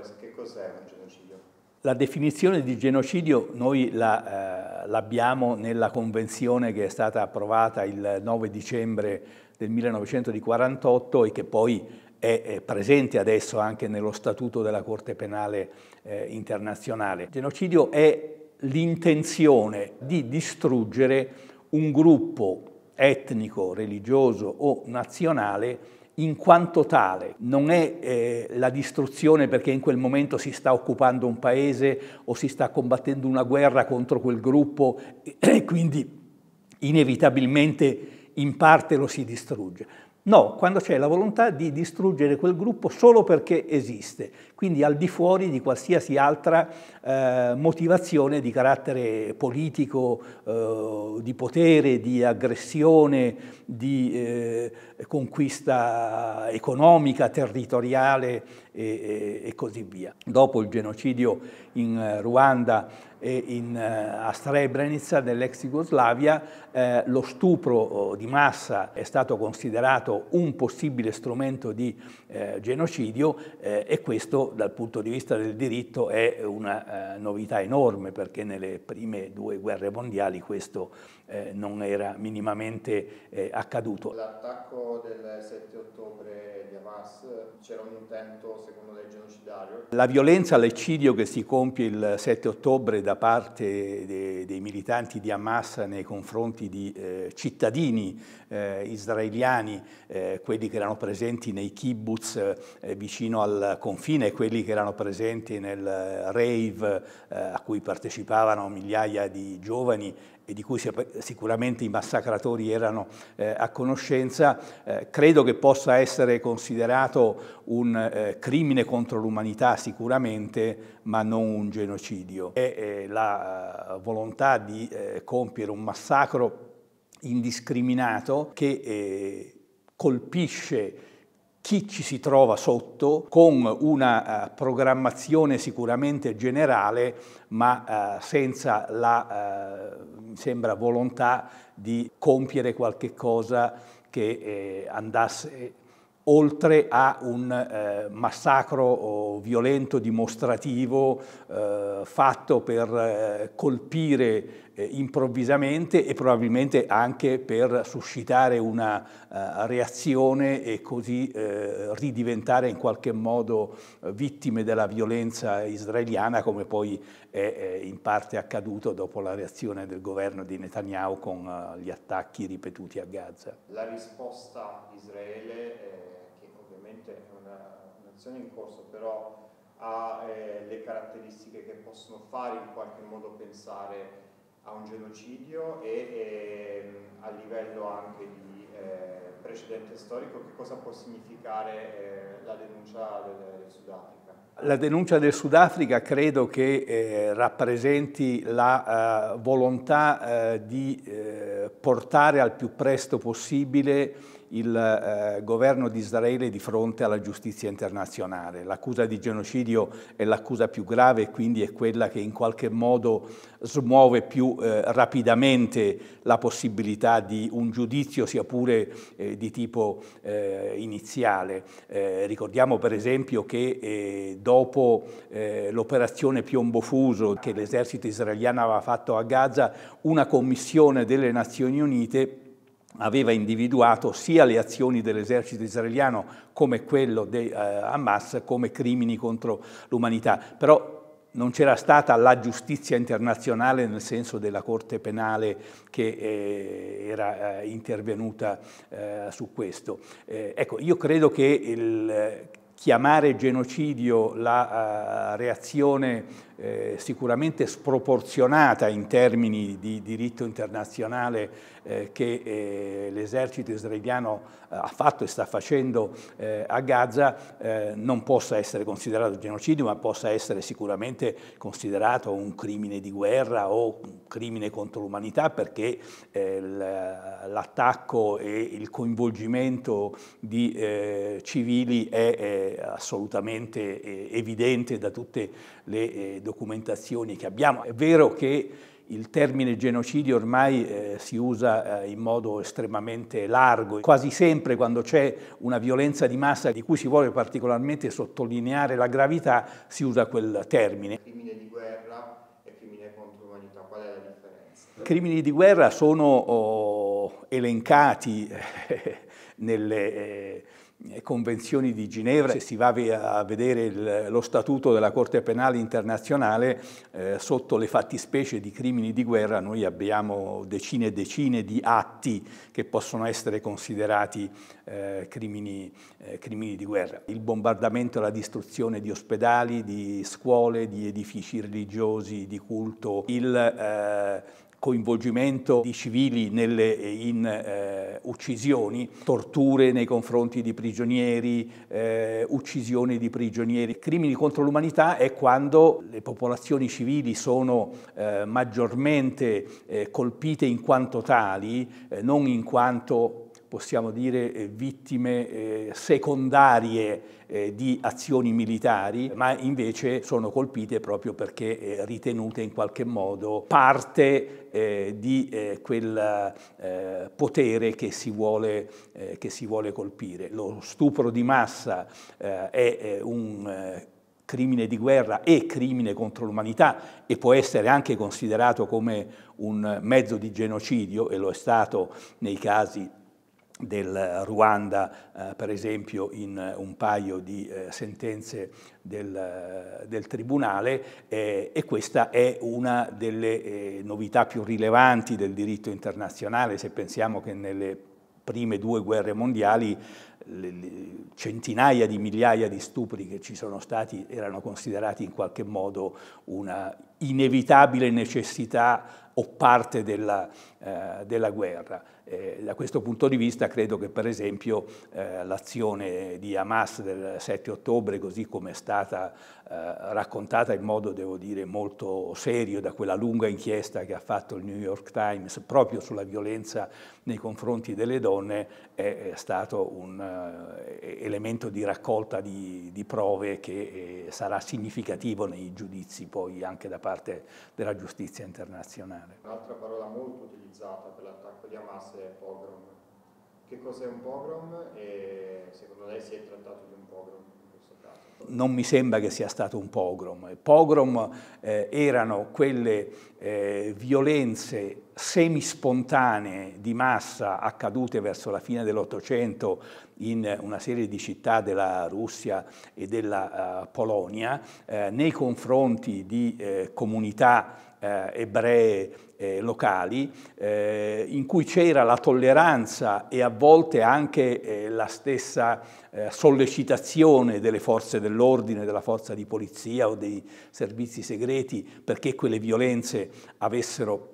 Torres, che cos'è un genocidio? La definizione di genocidio noi l'abbiamo la, eh, nella convenzione che è stata approvata il 9 dicembre del 1948 e che poi è, è presente adesso anche nello statuto della Corte Penale eh, Internazionale. genocidio è l'intenzione di distruggere un gruppo etnico, religioso o nazionale in quanto tale, non è eh, la distruzione perché in quel momento si sta occupando un paese o si sta combattendo una guerra contro quel gruppo e quindi inevitabilmente in parte lo si distrugge, No, quando c'è la volontà di distruggere quel gruppo solo perché esiste, quindi al di fuori di qualsiasi altra eh, motivazione di carattere politico, eh, di potere, di aggressione, di eh, conquista economica, territoriale e, e, e, così via. Dopo il genocidio in eh, Ruanda in, eh, a Srebrenica dell'ex Jugoslavia eh, lo stupro oh, di massa è stato considerato un possibile strumento di eh, genocidio eh, e questo dal punto di vista del diritto è una eh, novità enorme perché nelle prime due guerre mondiali questo eh, non era minimamente eh, accaduto. L'attacco del 7 ottobre di Hamas c'era un intento secondo lei genocidario? La violenza, l'eccidio che si compie il 7 ottobre da parte de dei militanti di Hamas nei confronti di eh, cittadini israeliani, quelli che erano presenti nei kibbutz roots eh, eh, vicino al confine, quelli che erano presenti nel rave eh, a cui partecipavano migliaia di giovani e di cui sicuramente i massacratori erano eh, a conoscenza, eh, credo che possa essere considerato un eh, crimine contro l'umanità sicuramente, ma non un genocidio. E eh, la eh, volontà di compiere un massacro indiscriminato che colpisce chi ci si trova sotto con una uh, programmazione sicuramente generale ma uh, senza la uh, sembra volontà di compiere qualche cosa che eh, andasse oltre a un eh, massacro violento, dimostrativo, eh, fatto per eh, colpire eh, improvvisamente e probabilmente anche per suscitare una uh, reazione e così uh, ridiventare in qualche modo vittime della violenza israeliana come poi è, è, in parte accaduto dopo la reazione del governo di Netanyahu con uh, gli attacchi ripetuti a Gaza. La risposta Israele è ovviamente è un'azione in corso, però ha eh, le caratteristiche che possono fare in qualche modo pensare a un genocidio e eh, a livello anche di eh, precedente storico che cosa può significare eh, la denuncia del, del Sudafrica. La denuncia del Sudafrica credo che eh, rappresenti la eh, volontà di portare al più presto possibile il eh, governo di Israele di fronte alla giustizia internazionale. L'accusa di genocidio è l'accusa più grave e quindi è quella che in qualche modo smuove più eh, rapidamente la possibilità di un giudizio sia pure eh, di tipo eh, iniziale. Eh, ricordiamo per esempio che eh, dopo l'operazione Piombofuso che l'esercito israeliano aveva fatto a Gaza, una commissione delle Nazioni Unite aveva individuato sia le azioni dell'esercito israeliano come quello di eh, Hamas come crimini contro l'umanità. Però non c'era stata la giustizia internazionale nel senso della Corte Penale che eh, era eh, intervenuta eh, su questo. Eh, ecco, io credo che il, eh, chiamare genocidio la uh, reazione eh, sicuramente sproporzionata in termini di diritto internazionale eh, che eh, l'esercito israeliano eh, ha fatto e sta facendo eh, a Gaza eh, non possa essere considerato genocidio, ma possa essere sicuramente considerato un crimine di guerra o un crimine contro l'umanità, perché l'attacco e il coinvolgimento di civili è, è assolutamente evidente da tutte le documentazioni che abbiamo. È vero che il termine genocidio ormai eh, si usa eh, in modo estremamente largo. Quasi sempre quando c'è una violenza di massa di cui si vuole particolarmente sottolineare la gravità, si usa quel termine. Crimine di guerra e crimine contro l'umanità, qual è la differenza? I crimini di guerra sono oh, elencati eh, nelle convenzioni di Ginevra, se si va a vedere il, lo statuto della Corte Penale Internazionale, eh, sotto le fattispecie di crimini di guerra noi abbiamo decine e decine di atti che possono essere considerati eh, crimini, eh, crimini, di guerra. Il bombardamento e la distruzione di ospedali, di scuole, di edifici religiosi, di culto, il eh, coinvolgimento di civili nelle, eh, in eh, uccisioni, torture nei confronti di prigionieri, eh, uccisioni di prigionieri. Crimini contro l'umanità è quando le popolazioni civili sono eh, maggiormente eh, colpite in quanto tali, eh, non in quanto possiamo dire, eh, vittime eh, secondarie eh, di azioni militari, ma invece sono colpite proprio perché ritenute in qualche modo parte di quel potere che si, vuole, che si vuole colpire. Lo stupro di massa è un crimine di guerra e crimine contro l'umanità e può essere anche considerato come un mezzo di genocidio, e lo è stato nei casi del Ruanda, eh, per esempio, in eh, un paio di eh, sentenze del, eh, del Tribunale eh, e questa è una delle eh, novità più rilevanti del diritto internazionale, se pensiamo che nelle prime due guerre mondiali le, le centinaia di migliaia di stupri che ci sono stati erano considerati in qualche modo una inevitabile necessità o parte della, eh, della guerra. Eh, da questo punto di vista credo che per esempio eh, l'azione di Hamas del 7 ottobre, così come è stata eh, raccontata in modo, devo dire, molto serio da quella lunga inchiesta che ha fatto il New York Times proprio sulla violenza nei confronti delle donne, è, è stato un eh, elemento di raccolta di, di prove che eh, sarà significativo nei giudizi poi anche da parte parte della giustizia internazionale. Un'altra parola molto utilizzata per l'attacco di Hamas è pogrom. Che cos'è un pogrom e secondo lei si è trattato di un pogrom? non mi sembra che sia stato un pogrom. Pogrom eh, erano quelle eh, violenze semispontanee di massa accadute verso la fine dell'Ottocento in una serie di città della Russia e della uh, Polonia eh, nei confronti di eh, comunità eh, ebree eh, locali, eh, in cui c'era la tolleranza e a volte anche eh, la stessa eh, sollecitazione delle forze dell'ordine, della forza di polizia o dei servizi segreti perché quelle violenze avessero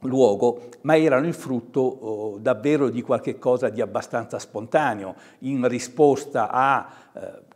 luogo, ma erano il frutto oh, davvero di qualche cosa di abbastanza spontaneo, in risposta a eh,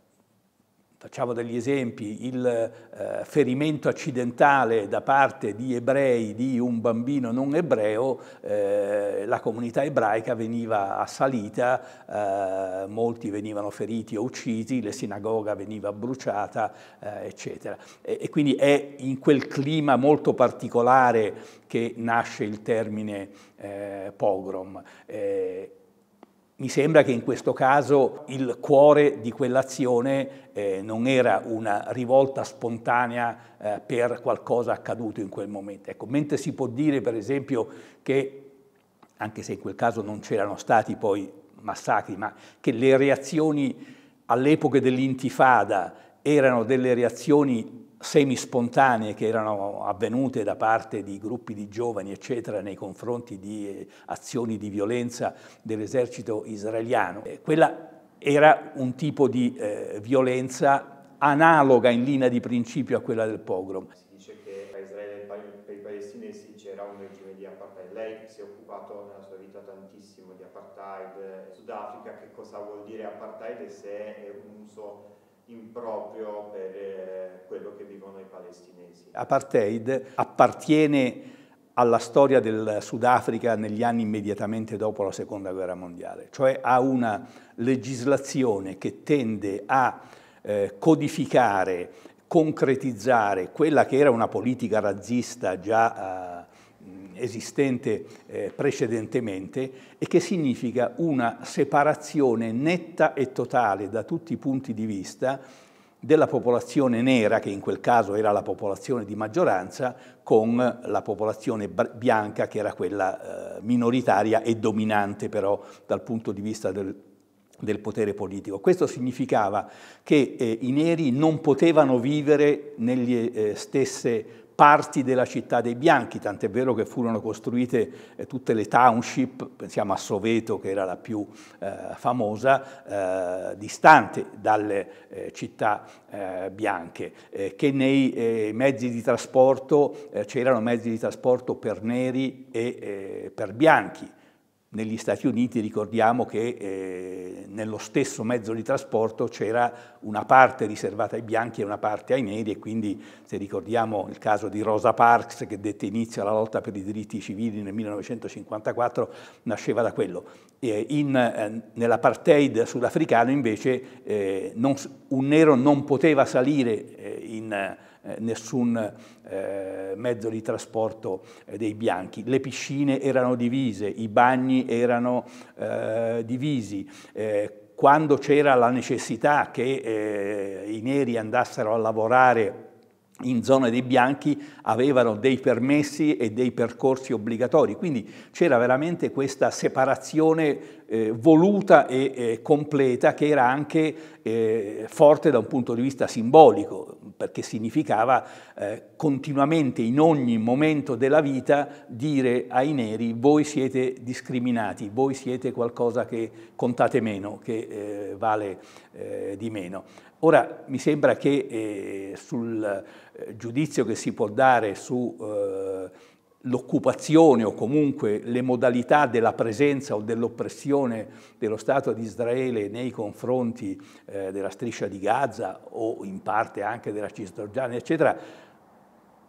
Facciamo degli esempi, il eh, ferimento accidentale da parte di ebrei di un bambino non ebreo, eh, la comunità ebraica veniva assalita, eh, molti venivano feriti o uccisi, la sinagoga veniva bruciata, eh, eccetera. E, e quindi è in quel clima molto particolare che nasce il termine eh, pogrom. Eh, mi sembra che in questo caso il cuore di quell'azione eh, non era una rivolta spontanea eh, per qualcosa accaduto in quel momento. Ecco, mentre si può dire per esempio che, anche se in quel caso non c'erano stati poi massacri, ma che le reazioni all'epoca dell'intifada erano delle reazioni semispontanee che erano avvenute da parte di gruppi di giovani, eccetera, nei confronti di eh, azioni di violenza dell'esercito israeliano. Eh, quella era un tipo di eh, violenza analoga in linea di principio a quella del pogrom. Si dice che per Israele per i palestinesi c'era un regime di apartheid. Lei si è occupato nella sua vita tantissimo di apartheid. Eh, Sudafrica che cosa vuol dire apartheid e se è un uso improprio per eh, quello che vivono i palestinesi. Apartheid appartiene alla storia del Sudafrica negli anni immediatamente dopo la Seconda Guerra Mondiale, cioè a una legislazione che tende a eh, codificare, concretizzare quella che era una politica razzista già eh, esistente eh, precedentemente e che significa una separazione netta e totale da tutti i punti di vista della popolazione nera, che in quel caso era la popolazione di maggioranza, con la popolazione bianca, che era quella eh, minoritaria e dominante però dal punto di vista del, del potere politico. Questo significava che eh, i neri non potevano vivere nelle eh, stesse parti della città dei bianchi, tant'è vero che furono costruite eh, tutte le township, pensiamo a Soveto che era la più eh, famosa, eh, distante dalle eh, città eh, bianche, che nei mezzi di trasporto c'erano mezzi di trasporto per neri e per bianchi. Negli Stati Uniti ricordiamo che eh, nello stesso mezzo di trasporto c'era una parte riservata ai bianchi e una parte ai neri e quindi se ricordiamo il caso di Rosa Parks che dette inizio alla lotta per i diritti civili nel 1954 nasceva da quello. Eh, in, eh, nell'apartheid sudafricano invece eh, non, un nero non poteva salire eh, in eh, nessun eh, mezzo di trasporto eh, dei bianchi. Le piscine erano divise, i bagni erano divisi quando c'era la necessità che i neri andassero a lavorare in zone dei bianchi avevano dei permessi e dei percorsi obbligatori, quindi c'era veramente questa separazione eh, voluta e eh, completa che era anche forte da un punto di vista simbolico perché significava eh, continuamente in ogni momento della vita dire ai neri voi siete discriminati, voi siete qualcosa che contate meno, che eh, vale eh, di meno. Ora mi sembra che eh, sul eh, giudizio che si può dare su eh, l'occupazione o comunque le modalità della presenza o dell'oppressione dello Stato di Israele nei confronti eh, della striscia di Gaza o in parte anche della Cisgiordania, eccetera,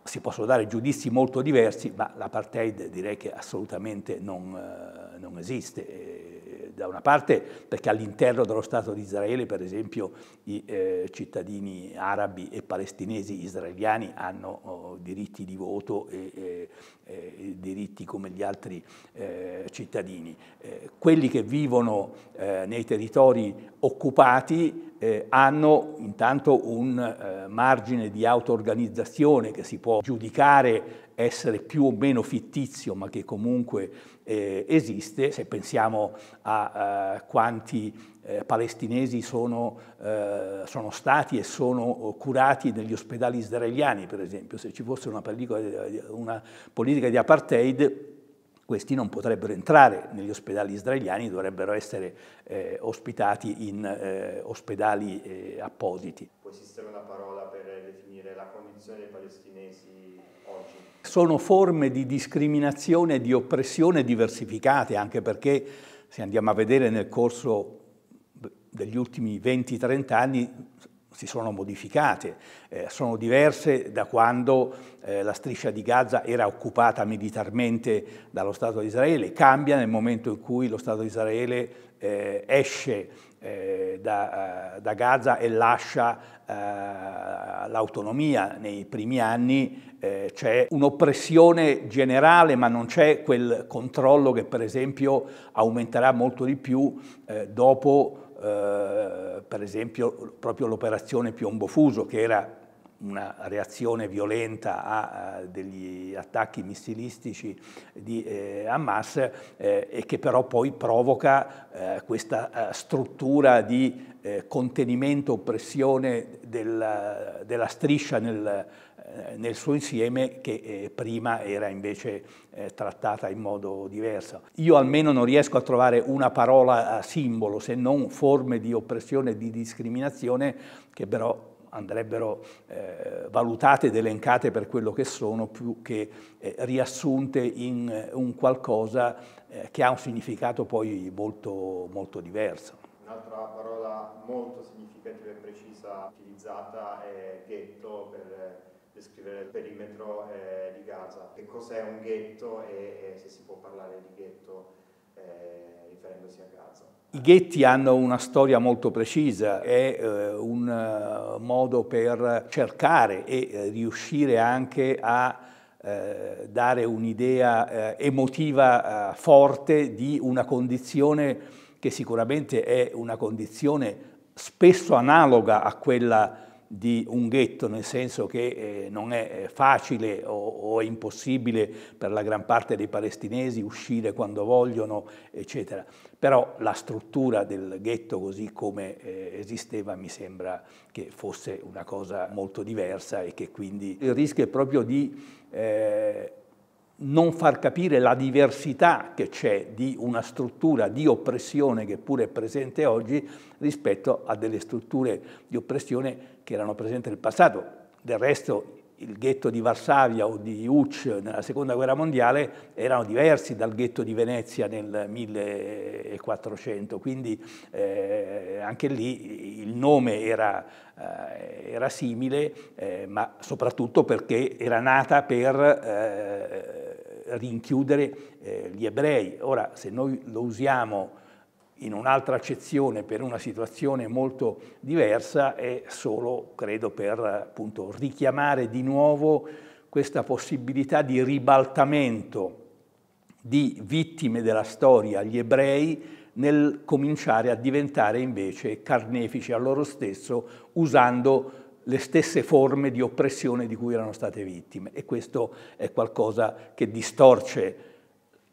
si possono dare giudizi molto diversi, ma l'apartheid direi che assolutamente non, eh, non esiste da una parte perché all'interno dello Stato di Israele, per esempio, i eh, cittadini arabi e palestinesi israeliani hanno oh, diritti di voto e, e, e, diritti come gli altri eh, cittadini. Eh, quelli che vivono eh, nei territori occupati eh, hanno intanto un eh, margine di auto-organizzazione che si può giudicare essere più o meno fittizio, ma che comunque eh, esiste, se pensiamo a, a quanti eh, palestinesi sono, eh, sono, stati e sono oh, curati negli ospedali israeliani, per esempio, se ci fosse una, eh, una politica di apartheid questi non potrebbero entrare negli ospedali israeliani, dovrebbero essere eh, ospitati in eh, ospedali eh, appositi. Può esistere una parola per definire la condizione dei palestinesi sono forme di discriminazione e di oppressione diversificate, anche perché se andiamo a vedere nel corso degli ultimi 20-30 anni si sono modificate, eh, sono diverse da quando eh, la striscia di Gaza era occupata militarmente dallo Stato di Israele, cambia nel momento in cui lo Stato di Israele eh, esce eh, da, eh, da, Gaza e lascia eh, l'autonomia. Nei primi anni eh, c'è un'oppressione generale, ma non c'è quel controllo che per esempio aumenterà molto di più eh, dopo per esempio proprio l'operazione Piombo Fuso, che era una reazione violenta a, degli attacchi missilistici di eh, Hamas eh, e che però poi provoca eh, questa eh, struttura di eh, contenimento, oppressione del, della striscia nel, eh, nel suo insieme che eh, prima era invece eh, trattata in modo diverso. Io almeno non riesco a trovare una parola simbolo se non forme di oppressione e di discriminazione che però andrebbero eh, valutate ed elencate per quello che sono più che eh, riassunte in eh, un qualcosa eh, che ha un significato poi molto, molto diverso. Un'altra parola molto significativa e precisa utilizzata è ghetto per eh, descrivere il perimetro eh, di Gaza. Che cos'è un ghetto e, e, se si può parlare di ghetto riferendosi a Gaza? I ghetti hanno una storia molto precisa, è eh, un eh, modo per cercare e eh, riuscire anche a eh, dare un'idea eh, emotiva forte di una condizione che sicuramente è una condizione spesso analoga a quella di un ghetto, nel senso che eh, non è eh, facile o, o, è impossibile per la gran parte dei palestinesi uscire quando vogliono, eccetera. Però la struttura del ghetto così come eh, esisteva mi sembra che fosse una cosa molto diversa e che quindi il rischio è proprio di eh, non far capire la diversità che c'è di una struttura di oppressione che pure è presente oggi rispetto a delle strutture di oppressione che erano presenti nel passato. Del resto il ghetto di Varsavia o di Uc nella Seconda Guerra Mondiale erano diversi dal ghetto di Venezia nel 1400, quindi eh, anche lì il nome era, eh, era simile, eh, ma soprattutto perché era nata per eh, rinchiudere eh, gli ebrei. Ora, se noi lo usiamo in un'altra accezione per una situazione molto diversa è solo, credo, per appunto, richiamare di nuovo questa possibilità di ribaltamento di vittime della storia, gli ebrei, nel cominciare a diventare invece carnefici a loro stesso usando le stesse forme di oppressione di cui erano state vittime e questo è qualcosa che distorce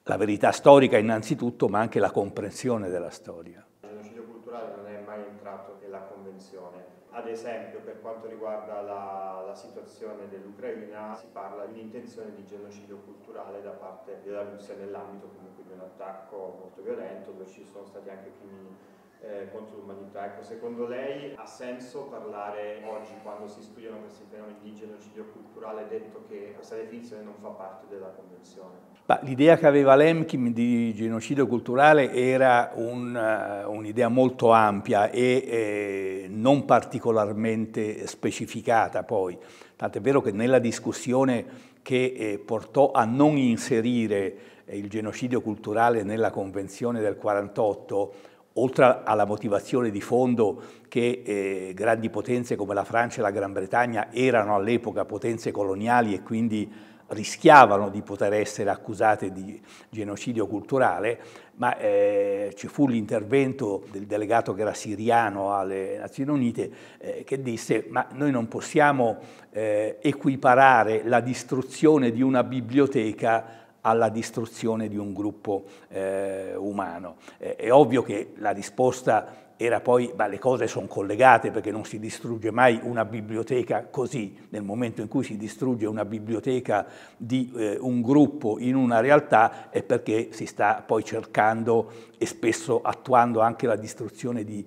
la verità storica innanzitutto ma anche la comprensione della storia. Il genocidio culturale non è mai entrato nella Convenzione. Ad esempio per quanto riguarda la, la situazione dell'Ucraina si parla di un'intenzione di genocidio culturale da parte della Russia nell'ambito comunque di un attacco molto violento dove ci sono stati anche crimini eh, contro l'umanità. Ecco, secondo lei ha senso parlare oggi, quando si studiano questi fenomeni di genocidio culturale, detto che questa definizione non fa parte della Convenzione? l'idea che aveva Lemkin di genocidio culturale era eh, un'idea molto ampia e eh, non particolarmente specificata poi. Tant'è vero che nella discussione che eh, portò a non inserire eh, il genocidio culturale nella Convenzione del 1948, oltre alla motivazione di fondo che eh, grandi potenze come la Francia e la Gran Bretagna erano all'epoca potenze coloniali e quindi rischiavano di poter essere accusate di genocidio culturale, ma eh, ci fu l'intervento del delegato che era siriano alle Nazioni Unite eh, che disse ma noi non possiamo eh, equiparare la distruzione di una biblioteca alla distruzione di un gruppo eh, umano. Eh, è ovvio che la risposta era poi, ma le cose sono collegate perché non si distrugge mai una biblioteca così, nel momento in cui si distrugge una biblioteca di eh, un gruppo in una realtà è perché si sta poi cercando e spesso attuando anche la distruzione di,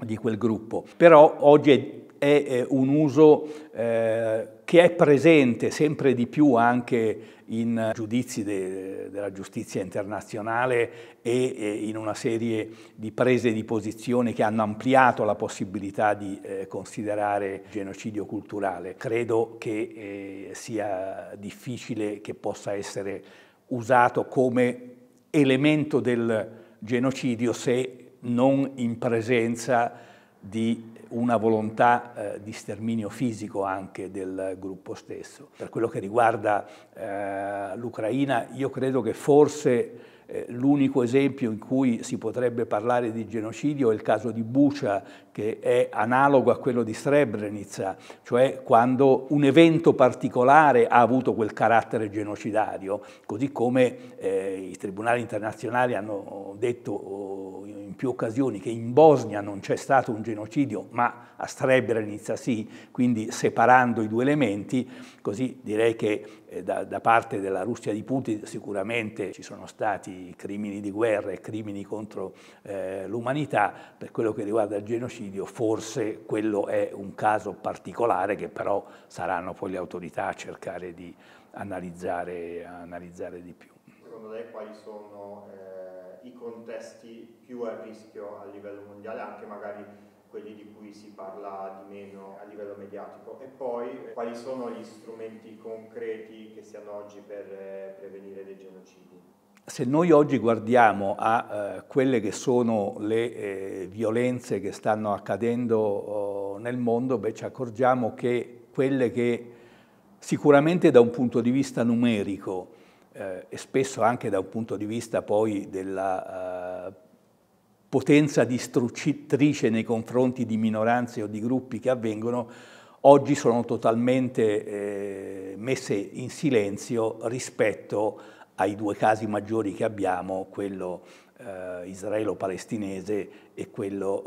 di quel gruppo. Però oggi è è un uso eh, che è presente sempre di più anche in giudizi de, della giustizia internazionale e, e, in una serie di prese di posizione che hanno ampliato la possibilità di eh, considerare genocidio culturale. Credo che eh, sia difficile che possa essere usato come elemento del genocidio se non in presenza di una volontà eh, di sterminio fisico anche del gruppo stesso. Per quello che riguarda eh, l'Ucraina, io credo che forse eh, l'unico esempio in cui si potrebbe parlare di genocidio è il caso di Bucia che è analogo a quello di Srebrenica, cioè quando un evento particolare ha avuto quel carattere genocidario, così come eh, i tribunali internazionali hanno detto oh, in più occasioni che in Bosnia non c'è stato un genocidio, ma a Srebrenica sì, quindi separando i due elementi, così direi che eh, da, da parte della Russia di Putin sicuramente ci sono stati crimini di guerra e crimini contro eh, l'umanità, per quello che riguarda il genocidio suicidio, forse quello è un caso particolare che però saranno poi le autorità a cercare di analizzare, analizzare di più. Secondo lei quali sono eh, i contesti più a rischio a livello mondiale, anche magari quelli di cui si parla di meno a livello mediatico e poi quali sono gli strumenti concreti che si hanno oggi per eh, prevenire dei genocidi? se noi oggi guardiamo a eh, quelle che sono le eh, violenze che stanno accadendo eh, nel mondo, beh, ci accorgiamo che quelle che sicuramente da un punto di vista numerico eh, e spesso anche da un punto di vista poi della eh, potenza distruttrice nei confronti di minoranze o di gruppi che avvengono, oggi sono totalmente eh, messe in silenzio rispetto a ai due casi maggiori che abbiamo, quello eh, israelo-palestinese e quello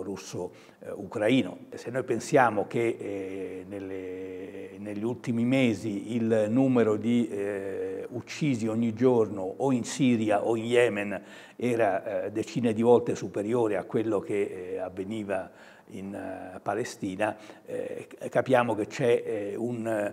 eh, russo-ucraino. Se noi pensiamo che eh, nelle, negli ultimi mesi il numero di eh, uccisi ogni giorno o in Siria o in Yemen era eh, decine di volte superiore a quello che eh, avveniva in Palestina, capiamo che c'è un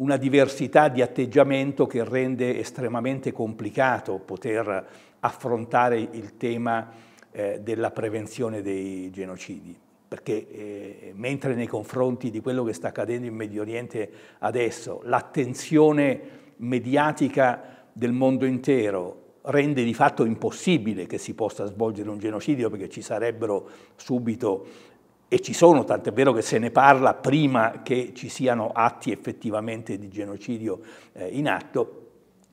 una diversità di atteggiamento che rende estremamente complicato poter affrontare il tema eh, della prevenzione dei genocidi. Perché eh, mentre nei confronti di quello che sta accadendo in Medio Oriente adesso, l'attenzione mediatica del mondo intero rende di fatto impossibile che si possa svolgere un genocidio perché ci sarebbero subito e ci sono, tant'è vero che se ne parla prima che ci siano atti effettivamente di genocidio eh, in atto,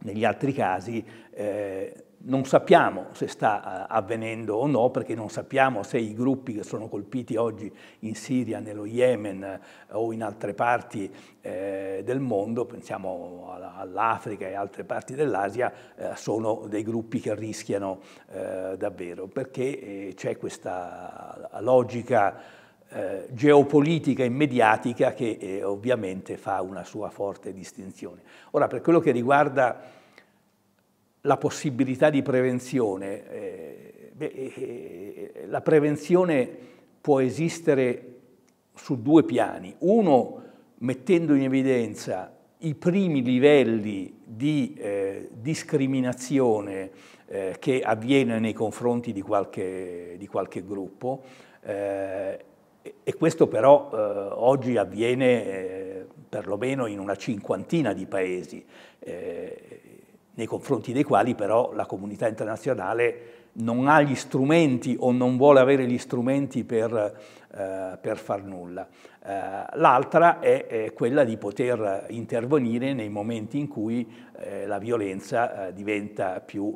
negli altri casi eh, non sappiamo se sta eh, avvenendo o no, perché non sappiamo se i gruppi che sono colpiti oggi in Siria, nello Yemen eh, o in altre parti eh, del mondo, pensiamo all'Africa e altre parti dell'Asia, sono dei gruppi che rischiano davvero, perché c'è questa logica eh, geopolitica e mediatica che eh, ovviamente fa una sua forte distinzione. Ora, per quello che riguarda la possibilità di prevenzione, eh, beh, eh, eh, la prevenzione può esistere su due piani. Uno, mettendo in evidenza i primi livelli di eh, discriminazione eh, che avviene nei confronti di qualche, di qualche gruppo eh, e questo però eh, oggi avviene eh, perlomeno in una cinquantina di paesi, eh, nei confronti dei quali però la comunità internazionale non ha gli strumenti o non vuole avere gli strumenti per, eh, per far nulla. Eh, l'altra è, è, quella di poter intervenire nei momenti in cui eh, la violenza diventa più,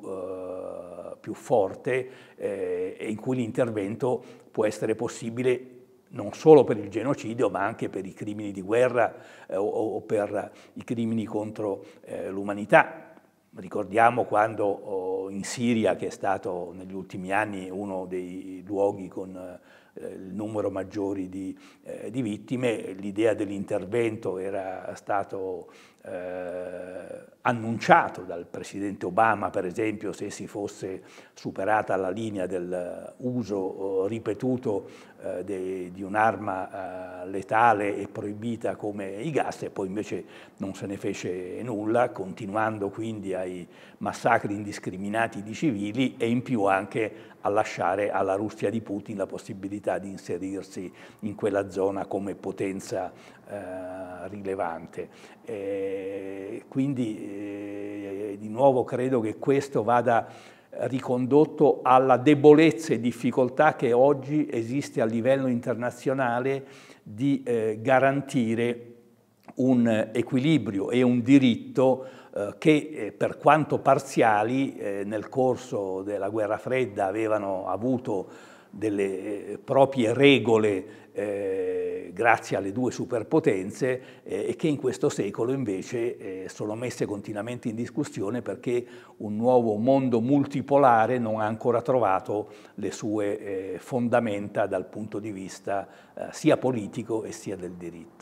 più forte e in cui l'intervento può essere possibile non solo per il genocidio ma anche per i crimini di guerra eh, o, o, per i crimini contro eh, l'umanità. Ricordiamo quando oh, in Siria, che è stato negli ultimi anni uno dei luoghi con eh, il numero maggiore di, eh, di vittime, l'idea dell'intervento era stato eh, annunciato dal presidente Obama, per esempio, se si fosse superata la linea dell'uso eh, ripetuto eh, de, di un'arma eh, letale e proibita come i gas, e poi invece non se ne fece nulla, continuando quindi ai massacri indiscriminati di civili e in più anche a lasciare alla Russia di Putin la possibilità di inserirsi in quella zona come potenza eh, eh, rilevante. Eh, quindi eh, di nuovo credo che questo vada ricondotto alla debolezza e difficoltà che oggi esiste a livello internazionale di eh, garantire un equilibrio e un diritto che per quanto parziali nel corso della guerra fredda avevano avuto delle proprie regole eh, grazie alle due superpotenze eh, e che in questo secolo invece eh, sono messe continuamente in discussione perché un nuovo mondo multipolare non ha ancora trovato le sue eh, fondamenta dal punto di vista eh, sia politico e sia del diritto.